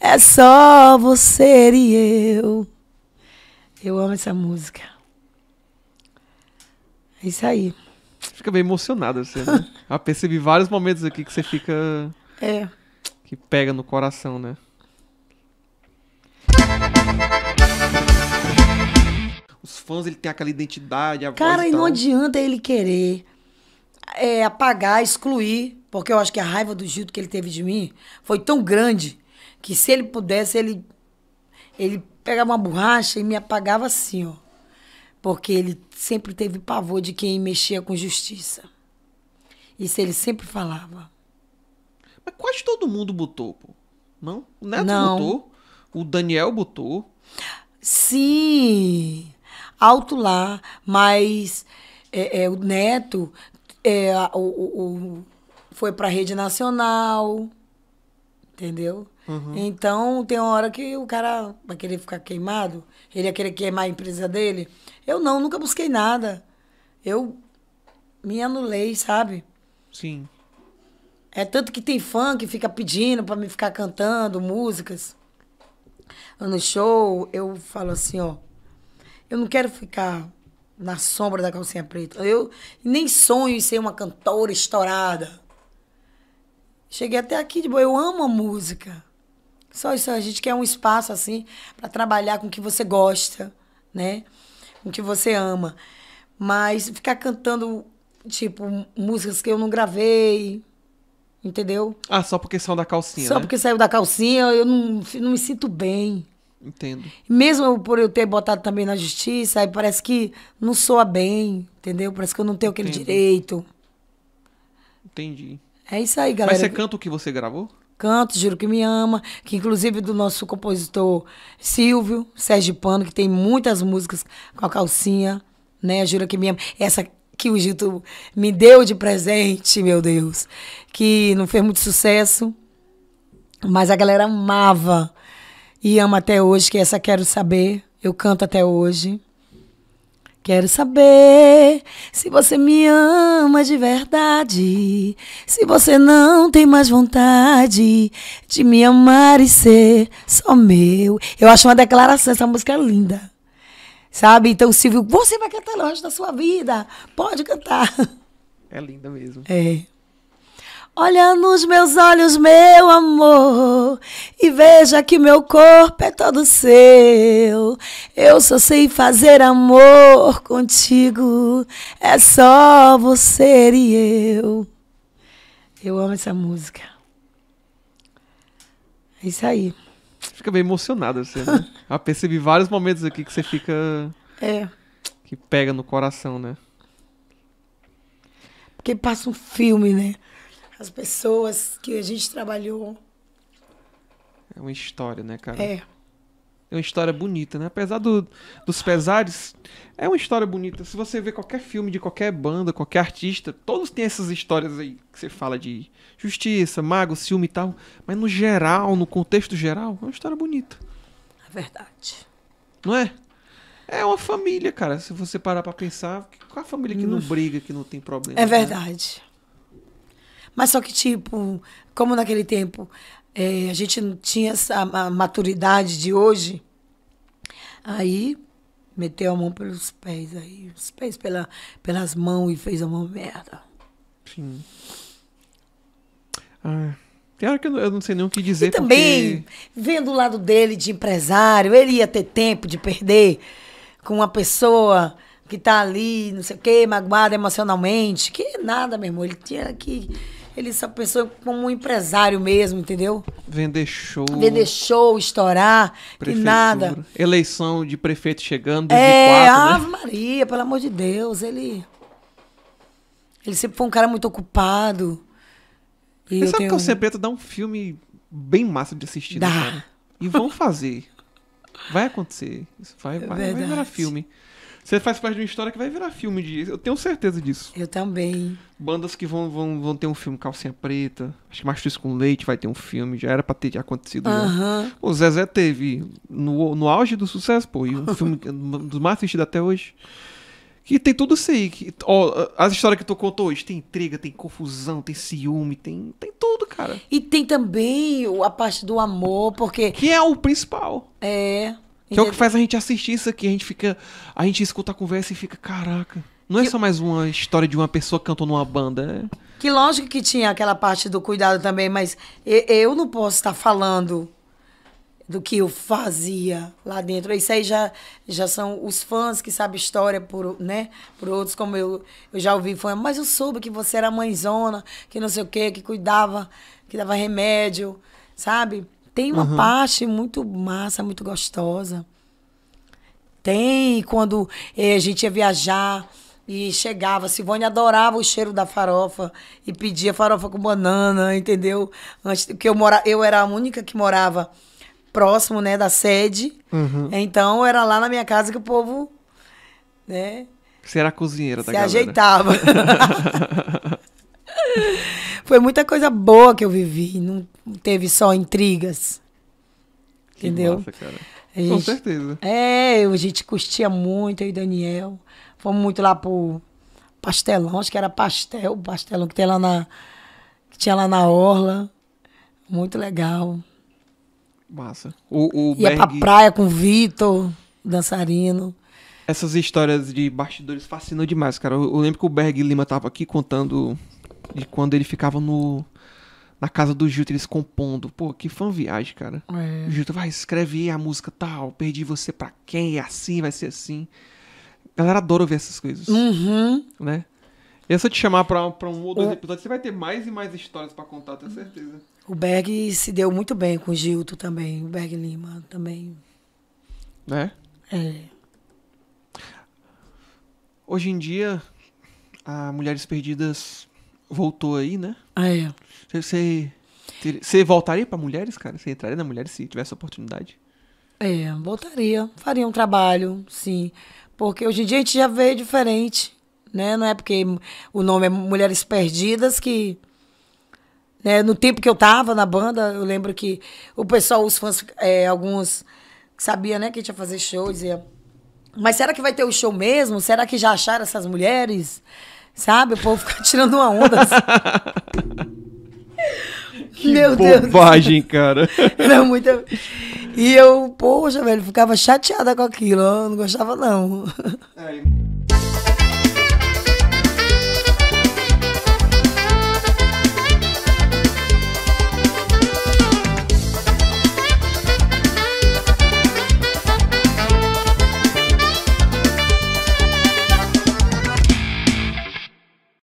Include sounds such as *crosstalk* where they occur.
É só você e eu. Eu amo essa música. É isso aí. Fica bem emocionada assim, você, né? Já *laughs* ah, percebi vários momentos aqui que você fica. É. Que pega no coração, né? Os fãs, ele tem aquela identidade, a Cara, voz e não adianta ele querer é, apagar, excluir, porque eu acho que a raiva do Gildo que ele teve de mim foi tão grande que se ele pudesse, ele, ele pegava uma borracha e me apagava assim, ó. Porque ele sempre teve pavor de quem mexia com justiça. Isso ele sempre falava. Mas quase todo mundo botou, pô. Não? O Neto Não. botou. O Daniel botou. Sim. Alto lá. Mas é, é, o Neto é, o, o, o foi para a Rede Nacional. Entendeu? Uhum. Então, tem uma hora que o cara vai querer ficar queimado, ele ia querer queimar a empresa dele. Eu não, nunca busquei nada. Eu me anulei, sabe? Sim. É tanto que tem fã que fica pedindo para me ficar cantando músicas. No show, eu falo assim, ó. Eu não quero ficar na sombra da calcinha preta. Eu nem sonho em ser uma cantora estourada. Cheguei até aqui de boa. Eu amo a música. Só isso, a gente quer um espaço assim para trabalhar com o que você gosta, né? Com o que você ama. Mas ficar cantando, tipo, músicas que eu não gravei, entendeu? Ah, só porque saiu da calcinha. Só né? porque saiu da calcinha, eu não, não me sinto bem. Entendo. Mesmo por eu ter botado também na justiça, aí parece que não soa bem, entendeu? Parece que eu não tenho aquele Entendo. direito. Entendi. É isso aí, galera. Mas você canta o que você gravou? Canto, Juro que Me Ama, que inclusive do nosso compositor Silvio, Sérgio Pano, que tem muitas músicas com a calcinha, né? Juro que Me Ama. Essa que o Gito me deu de presente, meu Deus, que não fez muito sucesso, mas a galera amava e ama até hoje, que essa Quero Saber, eu canto até hoje. Quero saber se você me ama de verdade, se você não tem mais vontade de me amar e ser só meu. Eu acho uma declaração, essa música é linda. Sabe? Então, Silvio, você vai cantar longe da sua vida. Pode cantar. É linda mesmo. É. Olha nos meus olhos, meu amor, e veja que meu corpo é todo seu. Eu só sei fazer amor contigo, é só você e eu. Eu amo essa música. É isso aí. Fica bem emocionada assim, você, né? Já *laughs* ah, percebi vários momentos aqui que você fica. É. Que pega no coração, né? Porque passa um filme, né? as pessoas que a gente trabalhou. É uma história, né, cara? É. É uma história bonita, né? Apesar do, dos pesares, é uma história bonita. Se você ver qualquer filme de qualquer banda, qualquer artista, todos têm essas histórias aí que você fala de justiça, mago, ciúme e tal. Mas no geral, no contexto geral, é uma história bonita. É verdade. Não é? É uma família, cara. Se você parar pra pensar, qual é a família que não hum. briga, que não tem problema? É né? verdade. Né? Mas só que, tipo, como naquele tempo é, a gente não tinha essa maturidade de hoje, aí meteu a mão pelos pés, aí os pés pela, pelas mãos e fez a mão merda. Sim. Ah. Tem que eu não sei nem o que dizer. E também, porque... vendo o lado dele de empresário, ele ia ter tempo de perder com uma pessoa que tá ali, não sei o quê, magoada emocionalmente, que nada, meu irmão. Ele tinha que ele essa pessoa como um empresário mesmo, entendeu? Vender show. Vender show, estourar, e que nada. Eleição de prefeito chegando, 2004, É, né? Ave né? Maria, pelo amor de Deus, ele... Ele sempre foi um cara muito ocupado. E Você sabe tenho... que o Sepeta dá um filme bem massa de assistir, né, dá. Né, e vão fazer. Vai acontecer. Isso vai, vai, é vai virar filme. Você faz parte de uma história que vai virar filme de. Eu tenho certeza disso. Eu também. Bandas que vão, vão, vão ter um filme Calcinha Preta. Acho que Mastruz com Leite vai ter um filme. Já era pra ter acontecido. Uhum. O Zezé teve no, no auge do sucesso, pô. E um *laughs* filme dos mais assistidos até hoje. Que tem tudo isso aí. Que, ó, as histórias que tu contou hoje, tem intriga, tem confusão, tem ciúme, tem, tem tudo, cara. E tem também a parte do amor, porque. Que é o principal. É. Que é o que faz a gente assistir isso aqui. A gente fica. A gente escuta a conversa e fica, caraca. Não é só mais uma história de uma pessoa que cantou numa banda. É... Que lógico que tinha aquela parte do cuidado também, mas eu não posso estar falando do que eu fazia lá dentro. Isso aí já, já são os fãs que sabem história por, né, por outros, como eu, eu já ouvi fã, mas eu soube que você era mãezona, que não sei o quê, que cuidava, que dava remédio, sabe? Tem uma uhum. parte muito massa, muito gostosa. Tem quando eh, a gente ia viajar e chegava, Silvânia adorava o cheiro da farofa e pedia farofa com banana, entendeu? Antes que eu mora, eu era a única que morava próximo, né, da sede. Uhum. Então era lá na minha casa que o povo, né? Você era a cozinheira da se galera. Se ajeitava. *laughs* *laughs* foi muita coisa boa que eu vivi. Não teve só intrigas. Que entendeu? Massa, cara. Gente, Com certeza. É, a gente curtia muito, eu e Daniel. Fomos muito lá pro pastelão, acho que era pastel, o pastelão que tem lá na. que tinha lá na Orla. Muito legal. Massa. O, o Ia Berg... pra praia com o Vitor, dançarino. Essas histórias de bastidores fascinam demais, cara. Eu, eu lembro que o Berg Lima tava aqui contando de quando ele ficava no na casa do Gilto, eles compondo. Pô, que fã viagem, cara. É. O Gilto vai, escreve a música tal, perdi você pra quem, é assim, vai ser assim. A galera adora ouvir essas coisas. Uhum. Né? E só te chamar pra, pra um ou dois o... episódios, você vai ter mais e mais histórias para contar, tenho certeza. O Berg se deu muito bem com o Gilto também, o Berg Lima também. Né? É. Hoje em dia, a Mulheres Perdidas voltou aí, né? Ah, é. Você, você voltaria para mulheres, cara? Você entraria na mulher se tivesse oportunidade? É, voltaria. Faria um trabalho, sim. Porque hoje em dia a gente já vê diferente, né? Não é porque o nome é Mulheres Perdidas que... Né? No tempo que eu tava na banda, eu lembro que o pessoal, os fãs, é, alguns sabia, né, que a gente ia fazer show, dizia... Mas será que vai ter o show mesmo? Será que já acharam essas mulheres? Sabe? O povo fica *laughs* tirando uma onda. Assim. *laughs* que Meu bobagem, Deus. cara. Era *laughs* muita. E eu, poxa, velho, ficava chateada com aquilo. Eu não gostava, não. É.